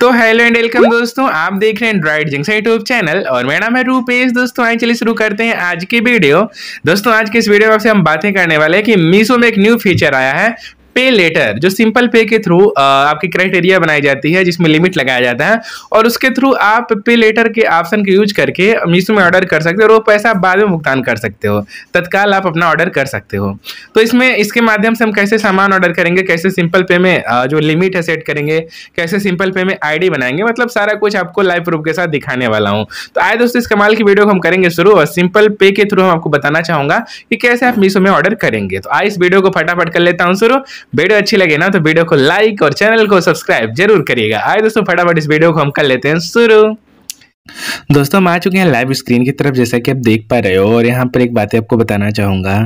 तो hello and welcome दोस्तों आप देख रहे हैं एंड्रॉइड जिंग्स यूट्यूब चैनल और मेरा नाम है रूपेश दोस्तों आए चलिए शुरू करते हैं आज की वीडियो दोस्तों आज के इस वीडियो में आपसे हम बातें करने वाले हैं कि मीशो में एक न्यू फीचर आया है पे लेटर जो सिंपल पे के थ्रू आपकी क्राइटेरिया बनाई जाती है जिसमें लिमिट लगाया जाता है और उसके थ्रू आप पे लेटर के ऑप्शन का यूज करके मीशो में ऑर्डर कर सकते हो और वो पैसा आप बाद में भुगतान कर सकते हो तत्काल आप अपना ऑर्डर कर सकते हो तो इसमें इसके माध्यम से हम कैसे सामान ऑर्डर करेंगे कैसे सिंपल पे में जो लिमिट है सेट करेंगे कैसे सिंपल पे में आई बनाएंगे मतलब सारा कुछ आपको लाइव प्रूफ के साथ दिखाने वाला हूँ तो आए दोस्तों इस कमाल की वीडियो को हम करेंगे शुरू और सिंपल पे के थ्रू हम आपको बताना चाहूँगा कि कैसे आप मीशो में ऑर्डर करेंगे तो आए इस वीडियो को फटाफट कर लेता हूँ शुरू वीडियो अच्छी लगे ना तो वीडियो को लाइक और चैनल को सब्सक्राइब जरूर करिएगा आए दोस्तों फटाफट इस वीडियो को हम कर लेते हैं शुरू दोस्तों हम आ चुके हैं लाइव स्क्रीन की तरफ जैसा कि आप देख पा रहे हो और यहाँ पर एक बातें आपको बताना चाहूंगा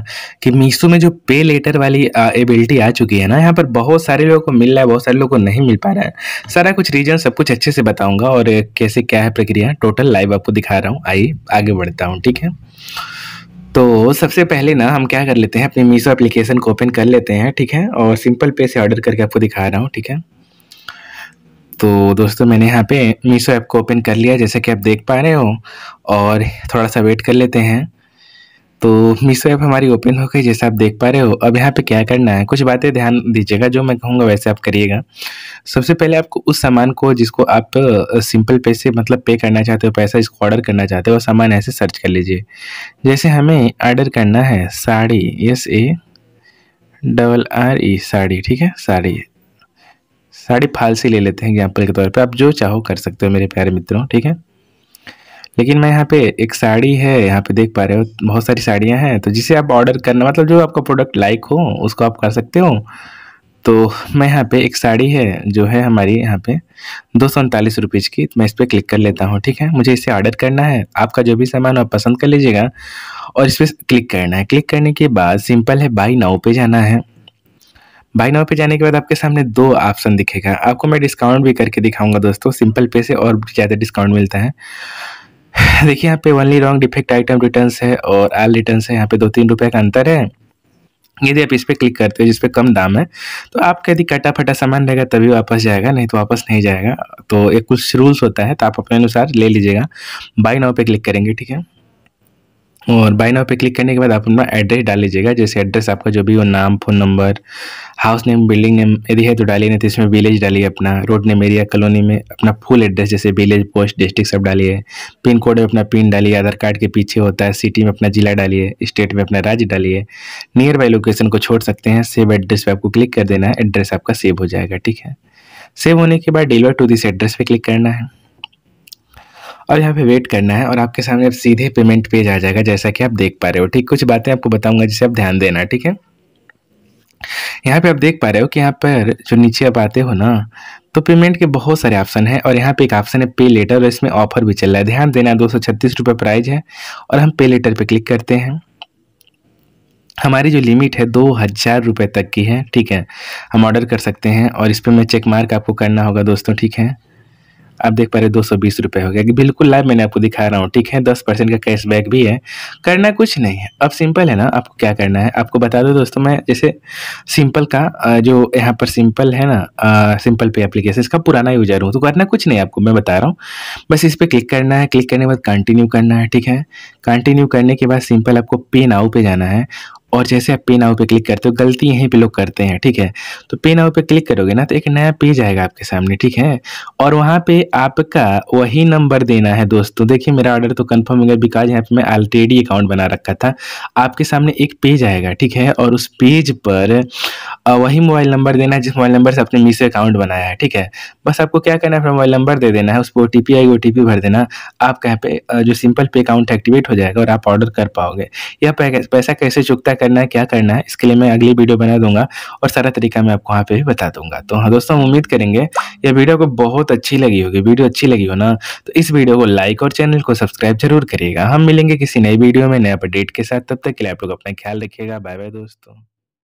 कि मीशो में जो पे लेटर वाली एबिलिटी आ चुकी है ना यहाँ पर बहुत सारे लोगों को मिल रहा है बहुत सारे लोगों को नहीं मिल पा रहा है सारा कुछ रीजन सब कुछ अच्छे से बताऊंगा और कैसे क्या है प्रक्रिया टोटल लाइव आपको दिखा रहा हूँ आइए आगे बढ़ता हूँ ठीक है तो सबसे पहले ना हम क्या कर लेते हैं अपने मीशो एप्लीकेशन को ओपन कर लेते हैं ठीक है और सिंपल पे से ऑर्डर करके आपको दिखा रहा हूँ ठीक है तो दोस्तों मैंने यहाँ पे मीशो ऐप को ओपन कर लिया जैसे कि आप देख पा रहे हो और थोड़ा सा वेट कर लेते हैं तो मीशो ऐप हमारी ओपन हो गई जैसे आप देख पा रहे हो अब यहाँ पे क्या करना है कुछ बातें ध्यान दीजिएगा जो मैं कहूँगा वैसे आप करिएगा सबसे पहले आपको उस सामान को जिसको आप सिंपल पैसे मतलब पे करना चाहते हो पैसा इसको ऑर्डर करना चाहते हो सामान ऐसे सर्च कर लीजिए जैसे हमें ऑर्डर करना है sari S A double R E sari ठीक है साड़ी साड़ी फालसी ले लेते हैं एग्जाम्पल के तौर पर आप जो चाहो कर सकते हो मेरे प्यारे मित्रों ठीक है लेकिन मैं यहाँ पे एक साड़ी है यहाँ पे देख पा रहे हो बहुत सारी साड़ियाँ हैं तो जिसे आप ऑर्डर करना मतलब जो आपका प्रोडक्ट लाइक हो उसको आप कर सकते हो तो मैं यहाँ पे एक साड़ी है जो है हमारी यहाँ पे दो सौ उनतालीस रुपीज़ की तो मैं इस पर क्लिक कर लेता हूँ ठीक है मुझे इसे ऑर्डर करना है आपका जो भी सामान आप पसंद कर लीजिएगा और इस पर क्लिक करना है क्लिक करने के बाद सिंपल है बाई नाव पे जाना है बाई नाव पे जाने के बाद आपके सामने दो ऑप्शन दिखेगा आपको मैं डिस्काउंट भी करके दिखाऊंगा दोस्तों सिंपल पे से और ज़्यादा डिस्काउंट मिलता है देखिए यहाँ पे only wrong defect item returns है और आल रिटर्न्स है यहाँ पे दो तीन रुपये का अंतर है यदि आप इस पर क्लिक करते हो जिस कम दाम है तो आपका यदि कटा फटा सामान रहेगा तभी वापस जाएगा नहीं तो वापस नहीं जाएगा तो एक कुछ रूल्स होता है तो आप अपने अनुसार ले लीजिएगा बाई नाव पे क्लिक करेंगे ठीक है और बाय नाव पे क्लिक करने के बाद आप अपना एड्रेस डाल लीजिएगा जैसे एड्रेस आपका जो भी हो नाम phone number house name building name यदि है तो डालिए नहीं तो इसमें विलेज डालिए अपना रोड नेम एरिया कॉलोनी में अपना फुल एड्रेस जैसे विलेज पोस्ट डिस्ट्रिक्ट सब डालिए पिन कोड में अपना पिन डालिए आधार कार्ड के पीछे होता है सिटी में अपना जिला डालिए स्टेट में अपना राज्य डालिए नियर बाई लोकेशन को छोड़ सकते हैं सेव एड्रेस पर आपको क्लिक कर देना है एड्रेस आपका सेव हो जाएगा ठीक है सेव होने के बाद डिलीवर टू दिस एड्रेस पर क्लिक करना है और यहाँ पे वेट करना है और आपके सामने अब सीधे पेमेंट पेज आ जाएगा जैसा कि आप देख पा रहे हो ठीक कुछ बातें आपको बताऊंगा जिसे आप ध्यान देना ठीक है यहाँ पे आप देख पा रहे हो कि यहाँ पर जो नीचे आप आते हो ना तो पेमेंट के बहुत सारे ऑप्शन हैं और यहाँ पे एक ऑप्शन है पे लेटर और इसमें ऑफर भी चल रहा है ध्यान देना दो सौ छत्तीस रुपये प्राइज है और हम पे लेटर पे क्लिक करते हैं हमारी जो लिमिट है दो हज़ार रुपये तक की है ठीक है हम ऑर्डर कर सकते हैं और इस पर मैं चेक मार्क आपको करना होगा दोस्तों ठीक है आप देख पा रहे दो सौ बीस रुपये हो गया कि बिल्कुल लाइव मैंने आपको दिखा रहा हूँ ठीक है दस परसेंट का कैशबैक भी है करना कुछ नहीं है अब सिंपल है ना आपको क्या करना है आपको बता दो दोस्तों मैं जैसे सिंपल का जो यहाँ पर सिंपल है ना सिंपल पे एप्लीकेशन इसका पुराना यूजर हूँ तो करना कुछ नहीं आपको मैं बता रहा हूँ बस इस पर क्लिक करना है क्लिक करने के बाद कंटिन्यू करना है ठीक है कंटिन्यू करने के बाद सिंपल आपको पे नाउ पे जाना है और जैसे आप पे नाउ पे क्लिक करते हो गलती यहीं पे लोग करते हैं ठीक है तो पे नाउ पे क्लिक करोगे ना तो एक नया पेज आएगा आपके सामने ठीक है और वहाँ पे आपका वही नंबर देना है दोस्तों देखिए मेरा ऑर्डर तो कंफर्म हो गया बिकॉज यहाँ पे मैं ऑलरेडी अकाउंट बना रखा था आपके सामने एक पेज आएगा ठीक है और उस पेज पर वही मोबाइल नंबर देना है जिस मोबाइल नंबर से आपने मीसो अकाउंट बनाया है ठीक है बस आपको क्या करना है अपना मोबाइल नंबर दे देना है उस पर ओ टी पी आई ओ टी पी भर देना आपका यहाँ पे जो सिंपल पे अकाउंट एक्टिवेट हो जाएगा और आप ऑर्डर कर पाओगे या पैसा कैसे चुकता करना है क्या करना है इसके लिए मैं अगली वीडियो बना दूंगा और सारा तरीका मैं आपको वहाँ पे बता दूंगा तो हाँ दोस्तों उम्मीद करेंगे ये वीडियो को बहुत अच्छी लगी होगी वीडियो अच्छी लगी हो ना तो इस वीडियो को लाइक और चैनल को सब्सक्राइब जरूर करिएगा हम मिलेंगे किसी नई वीडियो में नए अपडेट के साथ तब तक के लिए आप लोग अपना ख्याल रखिएगा बाय बाय दोस्तों